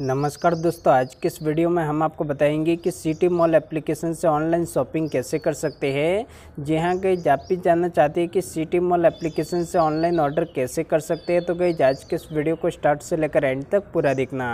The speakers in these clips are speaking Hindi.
नमस्कार दोस्तों आज के इस वीडियो में हम आपको बताएंगे कि सिटी मॉल एप्लीकेशन से ऑनलाइन शॉपिंग कैसे कर सकते हैं जी हाँ गई आप भी जानना चाहते हैं कि सिटी मॉल एप्लीकेशन से ऑनलाइन ऑर्डर कैसे कर सकते हैं तो गई आज के इस वीडियो को स्टार्ट से लेकर एंड तक पूरा देखना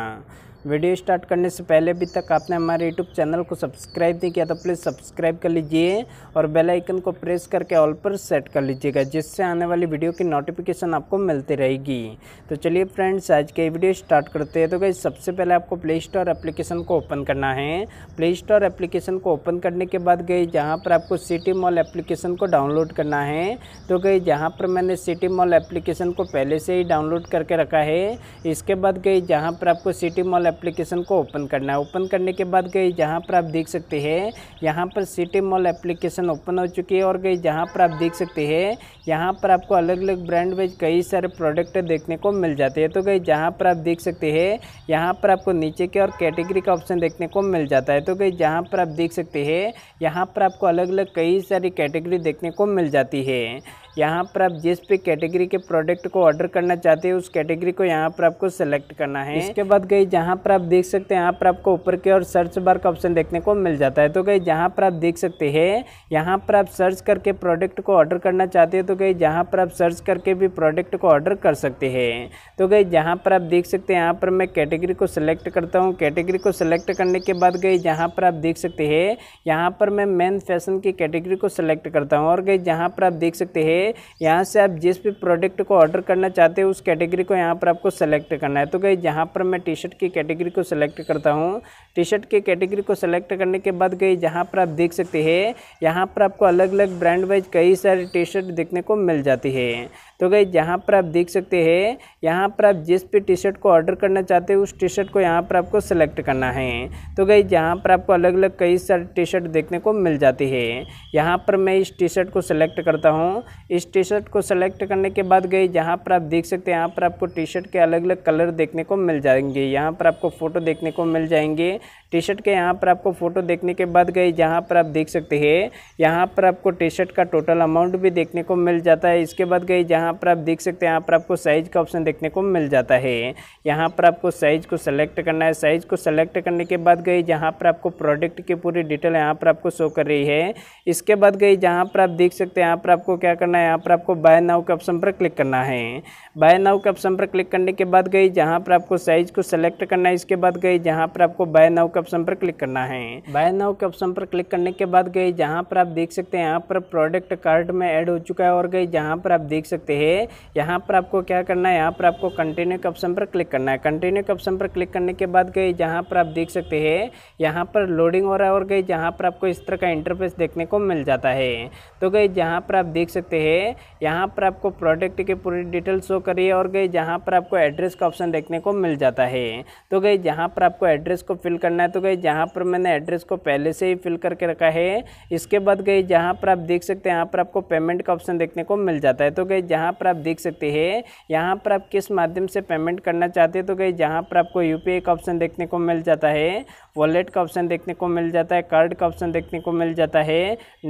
वीडियो स्टार्ट करने से पहले अभी तक आपने हमारे यूट्यूब चैनल को सब्सक्राइब नहीं किया तो प्लीज़ सब्सक्राइब कर लीजिए और बेल आइकन को प्रेस करके ऑल पर सेट कर लीजिएगा जिससे आने वाली वीडियो की नोटिफिकेशन आपको मिलती रहेगी तो चलिए फ्रेंड्स आज के वीडियो स्टार्ट करते हैं तो गई सबसे पहले आपको प्ले स्टोर एप्लीकेशन को ओपन करना है प्ले स्टोर एप्लीकेशन को ओपन करने के बाद गई जहाँ पर आपको सिटी मॉल एप्लीकेशन को डाउनलोड करना है तो गई जहाँ पर मैंने सिटी मॉल एप्लीकेशन को पहले से ही डाउनलोड करके रखा है इसके बाद गई जहाँ पर आपको सिटी मॉल एप्लीकेशन को ओपन करना है ओपन करने के बाद गई जहाँ पर आप देख सकते हैं यहाँ पर सिटी मॉल एप्लीकेशन ओपन हो चुकी है और गई जहाँ पर आप देख सकते हैं यहाँ पर आपको अलग अलग ब्रांड वाइज कई सारे प्रोडक्ट देखने को मिल जाते हैं तो गई जहाँ पर आप देख सकते हैं यहाँ पर आपको नीचे के और कैटेगरी का ऑप्शन देखने को मिल जाता है तो गई जहाँ पर आप देख सकते हैं यहाँ पर आपको अलग अलग कई सारी कैटेगरी देखने को मिल जाती है यहाँ पर आप जिस भी कैटेगरी के प्रोडक्ट को ऑर्डर करना चाहते हैं उस कैटेगरी को यहाँ पर आपको सेलेक्ट करना है इसके बाद गई जहाँ पर आप देख सकते हैं यहाँ पर आपको ऊपर के और सर्च बार का ऑप्शन देखने को मिल जाता है तो गई जहाँ पर आप देख सकते हैं यहाँ पर आप सर्च करके प्रोडक्ट को ऑर्डर करना चाहते हैं तो गई जहाँ पर आप सर्च करके भी प्रोडक्ट को ऑर्डर कर सकते हैं तो गई जहाँ पर आप देख सकते हैं यहाँ पर मैं कैटेगरी को सिलेक्ट करता हूँ कैटेगरी को सिलेक्ट करने के बाद गई जहाँ पर आप देख सकते हैं यहाँ पर मैं मेन फैशन की कैटेगरी को सिलेक्ट करता हूँ और गई जहाँ पर आप देख सकते हैं यहाँ से आप जिस भी प्रोडक्ट को ऑर्डर करना चाहते हो उस कैटेगरी को यहाँ पर आपको सेलेक्ट करना है तो गई जहाँ पर मैं टी शर्ट की कैटेगरी को सेलेक्ट करता हूँ टी शर्ट की कैटेगरी को सेलेक्ट करने के बाद गई जहाँ पर आप देख सकते हैं यहाँ पर आपको अलग अलग ब्रांड वाइज कई सारी टी शर्ट देखने को मिल जाती है तो गई जहाँ पर आप देख सकते हैं यहाँ पर आप जिस भी टी शर्ट को ऑर्डर करना चाहते हो उस टी शर्ट को यहाँ पर आपको सेलेक्ट करना है तो गई जहाँ पर आपको अलग अलग कई सारी टी शर्ट देखने को मिल जाती है यहाँ पर मैं इस टी शर्ट को सेलेक्ट करता हूँ इस टी शर्ट को सेलेक्ट करने के बाद गई जहाँ पर आप देख सकते हैं यहाँ पर आपको टी शर्ट के अलग अलग कलर देखने को मिल जाएंगे यहाँ पर आपको फ़ोटो देखने को मिल जाएंगे टी शर्ट के यहाँ पर आपको फ़ोटो देखने के बाद गई जहाँ पर आप देख सकते हैं यहाँ पर आपको टी शर्ट का टोटल अमाउंट भी देखने को मिल जाता है इसके बाद गई जहाँ पर आप देख सकते हैं यहाँ पर आपको साइज़ का ऑप्शन देखने को मिल जाता है यहाँ पर आपको साइज़ को सेलेक्ट करना है साइज़ को सेलेक्ट करने के बाद गई जहाँ पर आपको प्रोडक्ट की पूरी डिटेल यहाँ पर आपको शो कर रही है इसके बाद गई जहाँ पर आप देख सकते हैं यहाँ पर आपको क्या करना है करना है यहाँ पर आपको बाय नाउ के ऑप्शन पर क्लिक करना है बाय नाउ के ऑप्शन पर क्लिक करने के बाद गई जहाँ पर आपको साइज को सेलेक्ट करना है इसके बाद गई जहाँ पर आपको बाय नाउ के ऑप्शन पर क्लिक करना है बाय नाउ के ऑप्शन पर क्लिक करने के बाद गई जहाँ पर आप देख सकते हैं यहाँ पर प्रोडक्ट कार्ड में एड हो चुका है और गई जहाँ पर आप देख सकते हैं यहाँ पर आपको क्या करना है यहाँ पर आपको कंटिन्यू के ऑप्शन पर क्लिक करना है कंटिन्यू के ऑप्शन पर क्लिक करने के बाद गई जहाँ पर आप देख सकते हैं यहाँ पर लोडिंग हो रहा है और गई जहाँ पर आपको इस तरह का इंटरफेस देखने को मिल जाता है तो गई जहाँ पर आप देख सकते हैं है यहाँ पर आपको प्रोडक्ट के पूरी डिटेल शो करिए और गई जहाँ पर आपको एड्रेस का ऑप्शन देखने को मिल जाता है तो गई जहाँ पर आपको एड्रेस को फिल करना है तो गई जहाँ पर मैंने एड्रेस को पहले से ही फिल करके रखा है इसके बाद गई जहाँ पर आप देख सकते हैं यहाँ पर आपको पेमेंट का ऑप्शन देखने को मिल जाता है तो गई जहाँ पर आप देख सकते हैं यहाँ पर आप किस माध्यम से पेमेंट करना चाहते हैं तो गई जहाँ पर आपको यू का ऑप्शन देखने को मिल जाता है वॉलेट का ऑप्शन देखने को मिल जाता है कार्ड का ऑप्शन देखने को मिल जाता है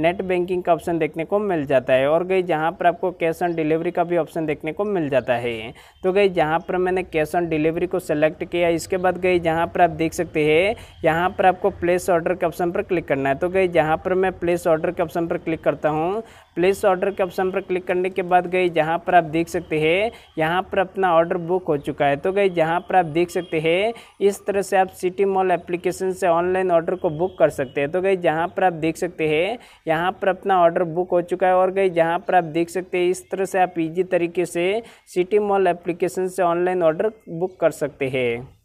नेट बैंकिंग का ऑप्शन देखने को मिल जाता है और गई जहाँ पर आपको कैश ऑन डिलीवरी का भी ऑप्शन देखने को मिल जाता है तो गई जहाँ पर मैंने कैश ऑन डिलीवरी को सेलेक्ट किया इसके बाद गई जहाँ पर आप देख सकते हैं यहाँ पर आपको प्लेस ऑर्डर के ऑप्शन पर क्लिक करना है तो गई जहाँ पर मैं प्लेस ऑर्डर के ऑप्शन पर क्लिक करता हूँ प्लेस ऑर्डर के ऑप्शन पर क्लिक करने के बाद गई जहाँ पर आप देख सकते हैं यहाँ पर अपना ऑर्डर बुक हो चुका है तो गई जहाँ पर आप देख सकते हैं इस तरह से आप सिटी मॉल एप्लीकेशन से ऑनलाइन ऑर्डर को बुक कर सकते हैं तो गई जहाँ पर आप देख सकते हैं यहाँ पर अपना ऑर्डर बुक हो चुका है और गई जहाँ पर आप देख सकते हैं इस तरह से आप इजी तरीके से सिटी मॉल एप्लीकेशन से ऑनलाइन ऑर्डर बुक कर सकते हैं